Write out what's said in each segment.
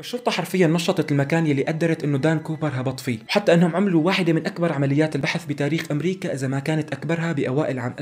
الشرطة حرفيا نشطت المكان يلي قدرت انه دان كوبر هبط فيه، وحتى انهم عملوا واحدة من اكبر عمليات البحث بتاريخ امريكا اذا ما كانت اكبرها باوائل عام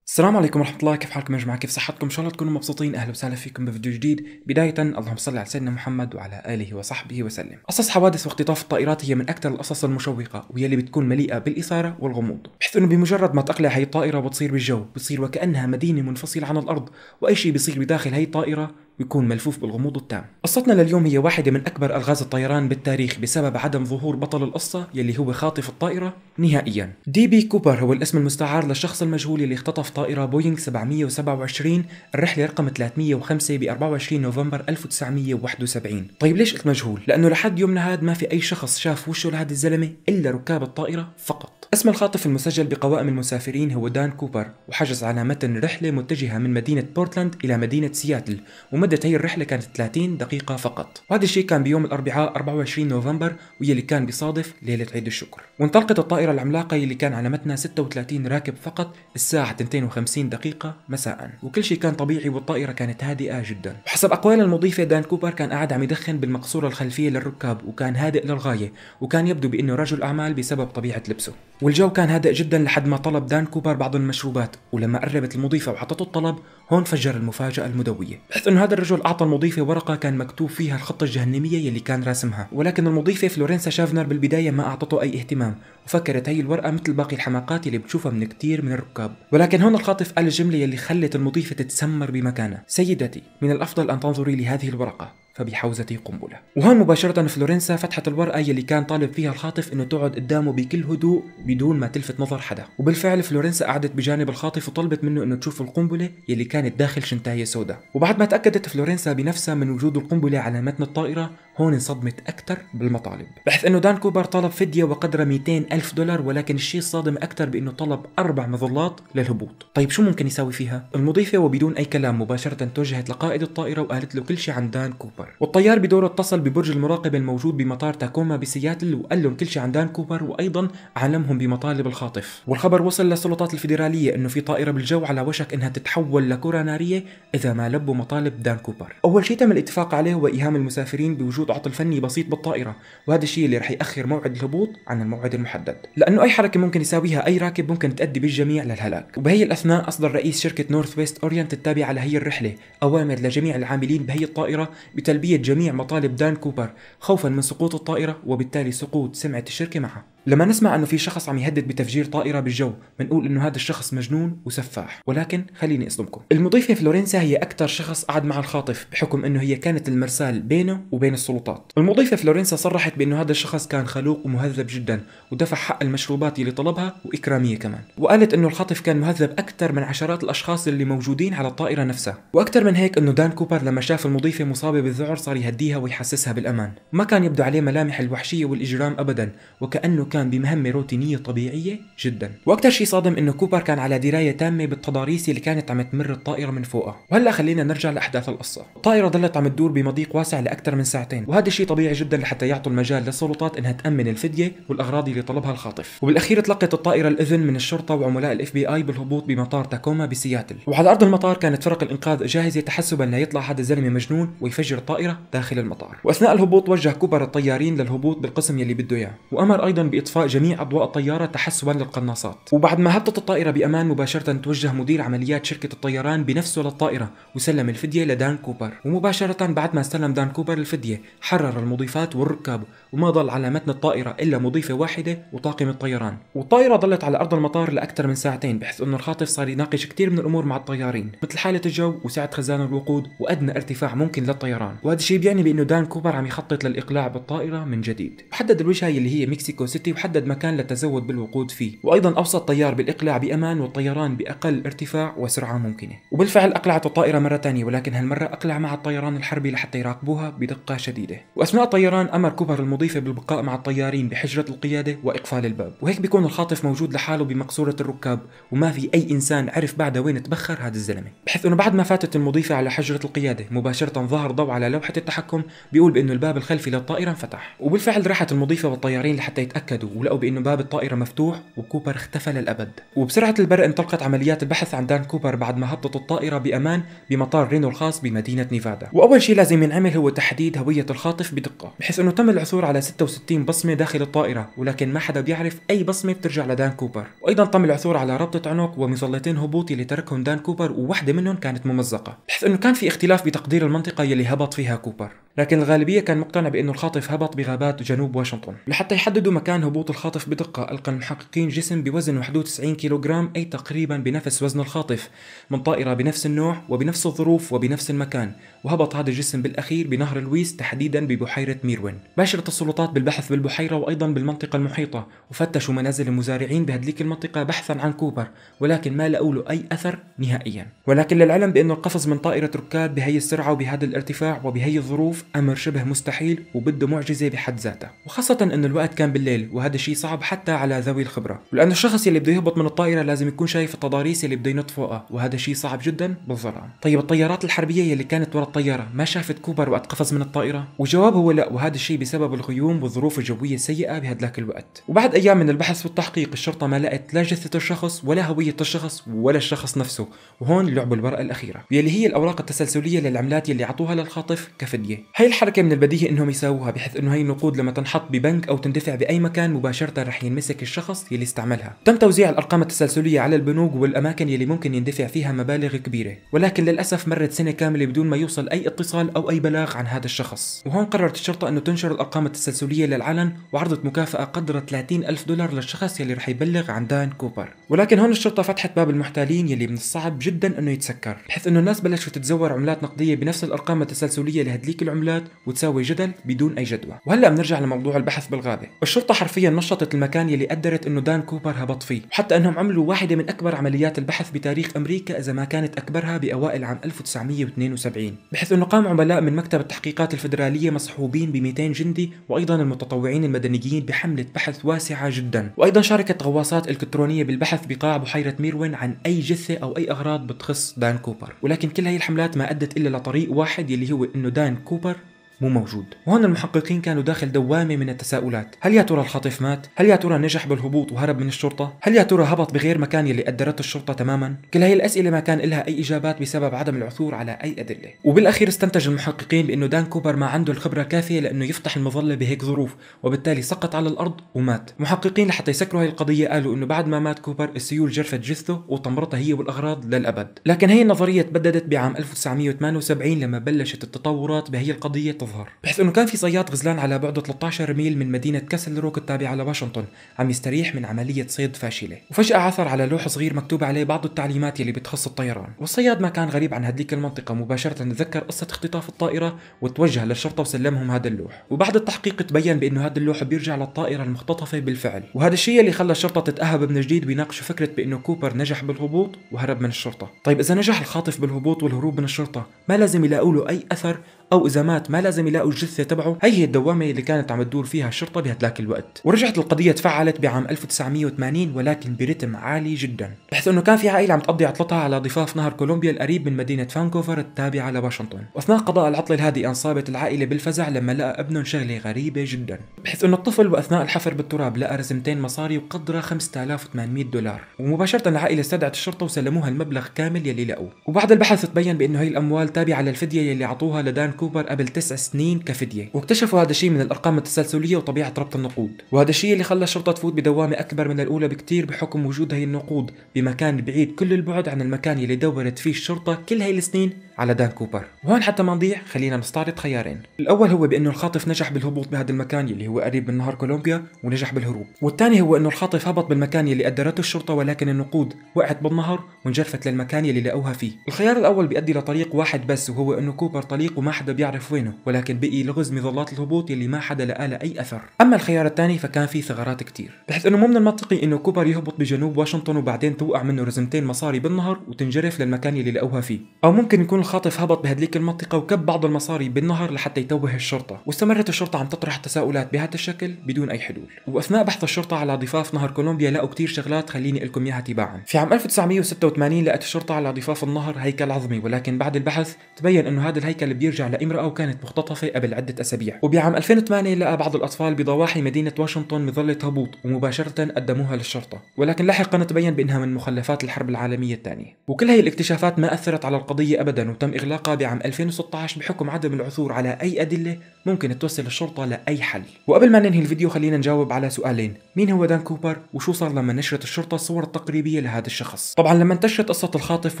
السلام عليكم ورحمة الله كيف حالكم يا جماعة كيف صحتكم إن شاء الله تكونوا مبسوطين أهلا وسهلا فيكم بفيديو جديد بداية اللهم صل على سيدنا محمد وعلى آله وصحبه وسلم قصص حوادث واختطاف الطائرات هي من أكثر القصص المشوقة وهي اللي بتكون مليئة بالإثارة والغموض بحيث إنه بمجرد ما تقلع هي الطائرة بتصير بالجو بتصير وكأنها مدينة منفصلة عن الأرض وأي شيء بيصير بداخل هي الطائرة ويكون ملفوف بالغموض التام قصتنا لليوم هي واحدة من أكبر ألغاز الطيران بالتاريخ بسبب عدم ظهور بطل القصة يلي هو خاطف الطائرة نهائيا دي بي كوبر هو الاسم المستعار للشخص المجهول اللي اختطف طائرة بوينغ 727 الرحلة رقم 305 ب 24 نوفمبر 1971 طيب ليش مجهول؟ لأنه لحد يومنا هذا ما في أي شخص شاف وشه لهذا الزلمة إلا ركاب الطائرة فقط اسم الخاطف المسجل بقوائم المسافرين هو دان كوبر وحجز على متن رحلة متجهة من مدينة بورتلاند إلى مدينة سياتل ومدة هي الرحلة كانت 30 دقيقة فقط وهذا الشيء كان بيوم الأربعاء 24 نوفمبر ويلي كان بيصادف ليلة عيد الشكر وانطلقت الطائرة العملاقة اللي كان على متنها 36 راكب فقط الساعة 52 دقيقة مساء وكل شيء كان طبيعي والطائرة كانت هادئة جدا وحسب أقوال المضيفة دان كوبر كان قاعد عم يدخن بالمقصورة الخلفية للركاب وكان هادئ للغاية وكان يبدو بأنه رجل أعمال بسبب طبيعة لبسه والجو كان هادئ جدا لحد ما طلب دان كوبر بعض المشروبات ولما قربت المضيفة وحطته الطلب هون فجر المفاجأة المدوية بحيث انه هذا الرجل اعطى المضيفة ورقة كان مكتوب فيها الخطة الجهنمية يلي كان راسمها ولكن المضيفة فلورنسا شافنر بالبداية ما اعطته اي اهتمام وفكرت هي الورقة مثل باقي الحماقات اللي بتشوفها من كثير من الركاب ولكن هون الخاطف قال الجملة يلي خلت المضيفة تتسمر بمكانها سيدتي من الافضل ان تنظري لهذه الورقة فبحوزتي قنبلة وهون مباشرة فلورنسا فتحت الورقة يلي كان طالب فيها الخاطف انه تقعد قدامه بكل هدوء بدون ما تلفت نظر حدا وبالفعل فلورنسا قعدت بجانب الخاطف وطلبت منه انه تشوف القنبلة يلي كانت داخل شنتاية سوداء وبعد ما تأكدت فلورنسا بنفسها من وجود القنبلة على متن الطائرة هون انصدمت أكثر بالمطالب بحيث أنه دان كوبر طلب فدية وقدرها 200 ألف دولار ولكن الشيء الصادم أكثر بأنه طلب أربع مظلات للهبوط طيب شو ممكن يساوي فيها؟ المضيفة وبدون أي كلام مباشرة توجهت لقائد الطائرة وقالت له كل شيء عن دان كوبر والطيار بدوره اتصل ببرج المراقبة الموجود بمطار تاكوما بسياتل وقال لهم كل شيء عن دان كوبر وأيضا علمهم بمطالب الخاطف والخبر وصل للسلطات الفيدرالية أنه في طائرة بالجو على وشك أنها تتحول لكرة نارية إذا ما لبوا مطالب دان كوبر أول شيء تم الاتفاق عليه هو إيهام المسافرين بوجود وجود عطل فني بسيط بالطائرة وهذا الشيء اللي رح يأخر موعد الهبوط عن الموعد المحدد لأنه أي حركة ممكن يساويها أي راكب ممكن تؤدي بالجميع للهلاك وبهي الأثناء أصدر رئيس شركة نورث ويست أورينت التابعة لهي الرحلة أوامر لجميع العاملين بهي الطائرة بتلبية جميع مطالب دان كوبر خوفا من سقوط الطائرة وبالتالي سقوط سمعة الشركة معه لما نسمع انه في شخص عم يهدد بتفجير طائره بالجو بنقول انه هذا الشخص مجنون وسفاح ولكن خليني اصدمكم المضيفه فلورنسا هي اكثر شخص قعد مع الخاطف بحكم انه هي كانت المرسال بينه وبين السلطات المضيفه فلورنسا صرحت بانه هذا الشخص كان خلوق ومهذب جدا ودفع حق المشروبات اللي طلبها واكراميه كمان وقالت انه الخاطف كان مهذب اكثر من عشرات الاشخاص اللي موجودين على الطائره نفسها واكثر من هيك انه دان كوبر لما شاف المضيفه مصابه بالذعر صار يهديها ويحسسها بالامان ما كان يبدو عليه ملامح الوحشيه والاجرام ابدا وكانه كان بمهمة روتينية طبيعية جدا وأكثر شيء صادم إنه كوبر كان على دراية تامة بالتضاريس اللي كانت عم تمر الطائرة من فوقها وهلا خلينا نرجع لأحداث القصة الطائرة ظلت عم تدور بمضيق واسع لأكثر من ساعتين وهذا الشيء طبيعي جدا لحتى يعطوا المجال للسلطات إنها تأمن الفدية والأغراض اللي طلبها الخاطف وبالأخير تلقت الطائرة الإذن من الشرطة وعملاء الاف بي اي بالهبوط بمطار تاكوما بسياتل وعلى أرض المطار كانت فرق الإنقاذ جاهزة تحسبا ليطلع يطلع هذا الزلمة مجنون ويفجر الطائرة داخل المطار واثناء الهبوط وجه كوبر الطيارين للهبوط بالقسم يلي بده اياه وامر ايضا إطفاء جميع أضواء الطيارة تحسبا للقناصات وبعد ما هبطت الطائرة بأمان مباشرة توجه مدير عمليات شركة الطيران بنفسه للطائرة وسلم الفدية لدان كوبر ومباشرة بعد ما استلم دان كوبر الفدية حرر المضيفات والركاب وما ضل على متن الطائرة إلا مضيفة واحدة وطاقم الطيران والطائرة ظلت على أرض المطار لأكثر من ساعتين بحيث انه الخاطف صار يناقش كثير من الأمور مع الطيارين مثل حالة الجو وسعة خزان الوقود وأدنى ارتفاع ممكن للطيران وهذا الشيء بيعني بأنه دان كوبر عم يخطط للإقلاع بالطائرة من جديد وحدد الوجهة اللي هي مكسيكو سيتي يحدد مكان للتزود بالوقود فيه وأيضا أوصى الطيار بالإقلاع بأمان والطيران بأقل ارتفاع وسرعة ممكنة وبالفعل أقلعت الطائرة مرة ثانية ولكن هالمرة أقلع مع الطيران الحربي لحتى يراقبوها بدقة شديدة وأثناء الطيران أمر كوبر المضيفة بالبقاء مع الطيارين بحجرة القيادة وإقفال الباب وهيك بيكون الخاطف موجود لحاله بمقصورة الركاب وما في أي إنسان عرف بعدها وين تبخر هذا الزلمة بحيث أنه بعد ما فاتت المضيفة على حجرة القيادة مباشرة ظهر ضوء على لوحة التحكم بيقول بأنه الباب الخلفي للطائرة انفتح وبالفعل راحت المضيفة والطيارين لحتى تأكدوا ولقوا بأنه باب الطائرة مفتوح وكوبر اختفى للأبد وبسرعة البرق انطلقت عمليات البحث عن دان كوبر بعد ما هبطت الطائرة بأمان بمطار رينو الخاص بمدينة نيفادا وأول شيء لازم ينعمل هو تحديد هوية الخاطف بدقة بحيث أنه تم العثور على 66 بصمة داخل الطائرة ولكن ما حدا بيعرف أي بصمة بترجع لدان كوبر وأيضا تم العثور على ربطه عنق ومظلتين هبوط اللي تركهم دان كوبر وواحدة منهم كانت ممزقة بحيث أنه كان في اختلاف بتقدير المنطقة يلي هبط فيها كوبر لكن الغالبية كان مقتنع بأنه الخاطف هبط بغابات جنوب واشنطن لحتى يحددوا مكان هبوط الخاطف بدقة ألقى المحققين جسم بوزن 91 كيلوغرام أي تقريبا بنفس وزن الخاطف من طائرة بنفس النوع وبنفس الظروف وبنفس المكان وهبط هذا الجسم بالأخير بنهر لويس تحديدا ببحيرة ميروين باشرت السلطات بالبحث بالبحيرة وأيضا بالمنطقة المحيطة وفتشوا منازل المزارعين بهذيك المنطقة بحثا عن كوبر ولكن ما لقوا له أي أثر نهائيا ولكن للعلم بأنه القفز من طائرة ركاب بهي السرعة وبهذا الارتفاع وبهي الظروف أمر شبه مستحيل وبده معجزة بحد ذاته وخاصة أن الوقت كان بالليل وهذا الشيء صعب حتى على ذوي الخبره لان الشخص اللي بده يهبط من الطائره لازم يكون شايف التضاريس اللي بده ينط فوقها وهذا الشيء صعب جدا بالظلام طيب الطيارات الحربيه اللي كانت ورا الطياره ما شافت كوبر وقت قفز من الطائره والجواب هو لا وهذا الشيء بسبب الغيوم والظروف الجويه السيئه بهذاك الوقت وبعد ايام من البحث والتحقيق الشرطه ما لقت لا جثه الشخص ولا هويه الشخص ولا الشخص نفسه وهون لعبوا الورقه الاخيره يلي هي الاوراق التسلسليه للعملات يلي عطوها للخاطف كفديه هي الحركه من البديهي انهم يساووها بحيث انه هي النقود لما تنحط ببنك او تندفع باي مكان مباشره رح ينمسك الشخص يلي استعملها تم توزيع الارقام التسلسليه على البنوك والاماكن يلي ممكن يندفع فيها مبالغ كبيره ولكن للاسف مرت سنه كامله بدون ما يوصل اي اتصال او اي بلاغ عن هذا الشخص وهون قررت الشرطه انه تنشر الارقام التسلسليه للعلن وعرضت مكافاه قدرة 30 ألف دولار للشخص يلي رح يبلغ عن دان كوبر ولكن هون الشرطه فتحت باب المحتالين يلي من الصعب جدا انه يتسكر بحيث انه الناس بلشوا تتزور عملات نقديه بنفس الارقام التسلسليه لهدليك العملات وتساوي جدل بدون اي جدوى وهلا بنرجع لموضوع البحث بالغابه الشرطه حرفيا نشطت المكان يلي قدرت انه دان كوبر هبط فيه وحتى انهم عملوا واحده من اكبر عمليات البحث بتاريخ امريكا اذا ما كانت اكبرها باوائل عام 1972 بحيث انه قام عملاء من مكتب التحقيقات الفدراليه مصحوبين ب 200 جندي وايضا المتطوعين المدنيين بحمله بحث واسعه جدا وايضا شاركت غواصات الكترونيه بالبحث بقاع بحيره ميروين عن اي جثه او اي اغراض بتخص دان كوبر ولكن كل هاي الحملات ما ادت الا لطريق واحد يلي هو انه دان كوبر مو موجود وهون المحققين كانوا داخل دوامة من التساؤلات هل يا ترى الخاطف مات؟ هل يا ترى نجح بالهبوط وهرب من الشرطة؟ هل يا ترى هبط بغير مكان يلي قدرته الشرطة تماما؟ كل هي الأسئلة ما كان لها أي إجابات بسبب عدم العثور على أي أدلة وبالأخير استنتج المحققين بأنه دان كوبر ما عنده الخبرة الكافية لأنه يفتح المظلة بهيك ظروف وبالتالي سقط على الأرض ومات محققين لحتى يسكروا هاي القضية قالوا أنه بعد ما مات كوبر السيول جرفت جثته وطمرتها هي والأغراض للأبد لكن هي النظرية تبددت بعام 1978 لما بلشت التطورات بهي القضية تظهر بحيث انه كان في صياد غزلان على بعد 13 ميل من مدينه كاسل روك التابعه لواشنطن عم يستريح من عمليه صيد فاشله وفجاه عثر على لوح صغير مكتوب عليه بعض التعليمات يلي بتخص الطيران والصياد ما كان غريب عن هذيك المنطقه مباشره تذكر قصه اختطاف الطائره وتوجه للشرطه وسلمهم هذا اللوح وبعد التحقيق تبين بانه هذا اللوح بيرجع للطائره المختطفه بالفعل وهذا الشيء اللي خلى الشرطه تتاهب من جديد ويناقشوا فكره بانه كوبر نجح بالهبوط وهرب من الشرطه طيب اذا نجح الخاطف بالهبوط والهروب من الشرطه ما لازم يلاقوا له اي اثر او اذا مات ما لازم يلاقوا الجثه تبعه هي هي الدوامه اللي كانت عم تدور فيها الشرطه بهداك الوقت ورجعت القضيه تفعلت بعام 1980 ولكن برتم عالي جدا بحيث انه كان في عائله عم تقضي عطلتها على ضفاف نهر كولومبيا القريب من مدينه فانكوفر التابعه لواشنطن واثناء قضاء العطله الهادئه انصابت العائله بالفزع لما لقى ابنهم شغله غريبه جدا بحيث انه الطفل واثناء الحفر بالتراب لقى رزمتين مصاري وقدرها 5800 دولار ومباشره العائله استدعت الشرطه وسلموها المبلغ كامل يلي لقوه وبعد البحث تبين بانه هي الاموال تابعه للفديه يلي عطوها لدان كوبر قبل تسع سنين كفدية واكتشفوا هذا الشيء من الأرقام التسلسلية وطبيعة ربط النقود وهذا الشيء اللي خلى الشرطة تفوت بدوامة أكبر من الأولى بكثير بحكم وجود هي النقود بمكان بعيد كل البعد عن المكان اللي دورت فيه الشرطة كل هاي السنين على دان كوبر وهون حتى ما نضيع خلينا نستعرض خيارين الاول هو بانه الخاطف نجح بالهبوط بهذا المكان اللي هو قريب من نهر كولومبيا ونجح بالهروب والثاني هو انه الخاطف هبط بالمكان اللي قدرته الشرطه ولكن النقود وقعت بالنهر وانجرفت للمكان اللي لقوها فيه الخيار الاول بيؤدي لطريق واحد بس وهو انه كوبر طليق وما حدا بيعرف وينه ولكن بقي لغز مظلات الهبوط اللي ما حدا لقى له اي اثر اما الخيار الثاني فكان فيه ثغرات كتير بحيث انه مو من المنطقي انه كوبر يهبط بجنوب واشنطن وبعدين توقع منه رزمتين مصاري بالنهر وتنجرف للمكان اللي لقوها فيه او ممكن يكون الخاطف هبط بهديك المنطقة وكب بعض المصاري بالنهر لحتى يتوه الشرطة واستمرت الشرطة عم تطرح تساؤلات بهذا الشكل بدون أي حلول وأثناء بحث الشرطة على ضفاف نهر كولومبيا لقوا كثير شغلات خليني لكم إياها تباعا في عام 1986 لقت الشرطة على ضفاف النهر هيكل عظمي ولكن بعد البحث تبين أنه هذا الهيكل بيرجع لامرأة وكانت مختطفة قبل عدة أسابيع وبعام 2008 لقى بعض الأطفال بضواحي مدينة واشنطن مظلة هبوط ومباشرة قدموها للشرطة ولكن لاحقا تبين بأنها من مخلفات الحرب العالمية الثانية وكل هي الاكتشافات ما أثرت على القضية أبدا وتم تم إغلاقها بعام 2016 بحكم عدم العثور على أي أدلة ممكن توصل الشرطة لأي حل وقبل ما ننهي الفيديو خلينا نجاوب على سؤالين مين هو دان كوبر وشو صار لما نشرت الشرطة الصور التقريبية لهذا الشخص طبعا لما انتشرت قصة الخاطف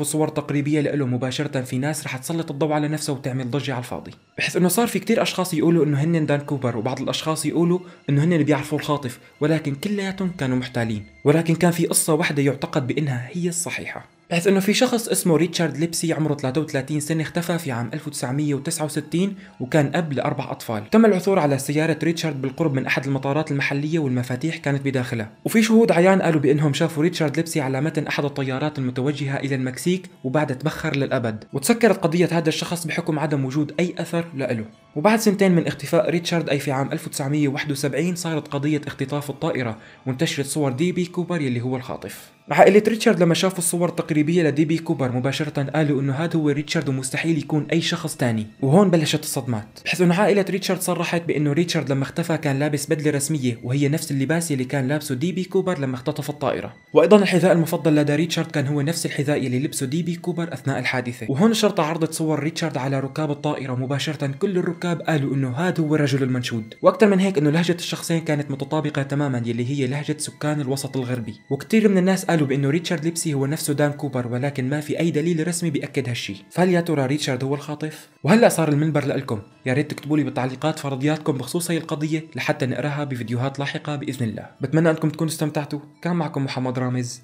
والصور التقريبية له مباشرة في ناس رح تسلط الضوء على نفسها وتعمل ضجة على الفاضي بحيث انه صار في كتير اشخاص يقولوا انه هن دان كوبر وبعض الاشخاص يقولوا انه هن بيعرفوا الخاطف ولكن كلياتهم كانوا محتالين ولكن كان في قصة واحدة يعتقد بانها هي الصحيحة بحيث انه في شخص اسمه ريتشارد ليبسي عمره 33 سنه اختفى في عام 1969 وكان اب لاربع اطفال، تم العثور على سياره ريتشارد بالقرب من احد المطارات المحليه والمفاتيح كانت بداخلها، وفي شهود عيان قالوا بانهم شافوا ريتشارد ليبسي على متن احد الطيارات المتوجهه الى المكسيك وبعدها تبخر للابد، وتسكرت قضيه هذا الشخص بحكم عدم وجود اي اثر له. وبعد سنتين من اختفاء ريتشارد أي في عام 1971 صارت قضية اختطاف الطائرة وانتشرت صور دي بي كوبر يلي هو الخاطف عائلة ريتشارد لما شافوا الصور التقريبية لدي بي كوبر مباشرة قالوا انه هذا هو ريتشارد ومستحيل يكون اي شخص تاني وهون بلشت الصدمات بحيث انه عائلة ريتشارد صرحت بانه ريتشارد لما اختفى كان لابس بدلة رسمية وهي نفس اللباس اللي كان لابسه دي بي كوبر لما اختطف الطائرة وايضا الحذاء المفضل لدى ريتشارد كان هو نفس الحذاء اللي لبسه دي بي كوبر اثناء الحادثة وهون الشرطة عرضت صور ريتشارد على ركاب الطائرة مباشرة كل الركاب الركاب قالوا انه هذا هو الرجل المنشود واكثر من هيك انه لهجه الشخصين كانت متطابقه تماما يلي هي لهجه سكان الوسط الغربي وكثير من الناس قالوا بانه ريتشارد ليبسي هو نفسه دان كوبر ولكن ما في اي دليل رسمي بياكد هالشي فهل يا ترى ريتشارد هو الخاطف وهلا صار المنبر لكم يا ريت تكتبوا لي بالتعليقات فرضياتكم بخصوص هي القضيه لحتى نقراها بفيديوهات لاحقه باذن الله بتمنى انكم تكونوا استمتعتوا كان معكم محمد رامز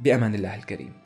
بامان الله الكريم